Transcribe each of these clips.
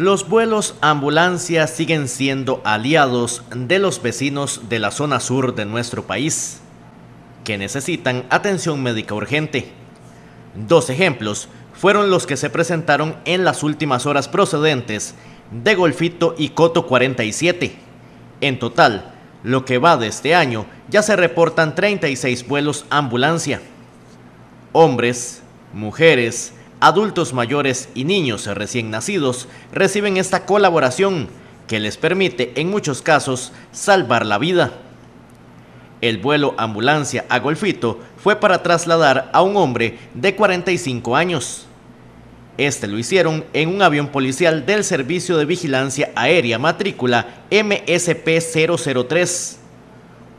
Los vuelos ambulancia siguen siendo aliados de los vecinos de la zona sur de nuestro país, que necesitan atención médica urgente. Dos ejemplos fueron los que se presentaron en las últimas horas procedentes de Golfito y Coto 47. En total, lo que va de este año, ya se reportan 36 vuelos ambulancia. Hombres, mujeres, adultos mayores y niños recién nacidos reciben esta colaboración que les permite en muchos casos salvar la vida. El vuelo ambulancia a Golfito fue para trasladar a un hombre de 45 años. Este lo hicieron en un avión policial del Servicio de Vigilancia Aérea matrícula MSP-003.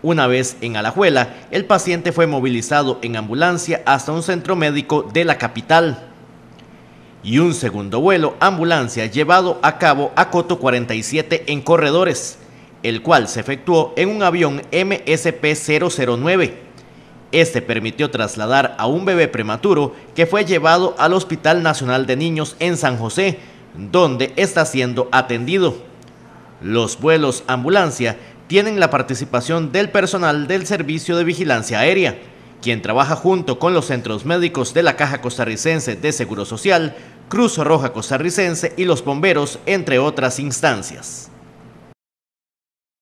Una vez en Alajuela, el paciente fue movilizado en ambulancia hasta un centro médico de la capital y un segundo vuelo ambulancia llevado a cabo a Coto 47 en Corredores, el cual se efectuó en un avión MSP-009. Este permitió trasladar a un bebé prematuro que fue llevado al Hospital Nacional de Niños en San José, donde está siendo atendido. Los vuelos ambulancia tienen la participación del personal del Servicio de Vigilancia Aérea, quien trabaja junto con los centros médicos de la Caja Costarricense de Seguro Social, Cruz Roja Costarricense y los bomberos, entre otras instancias.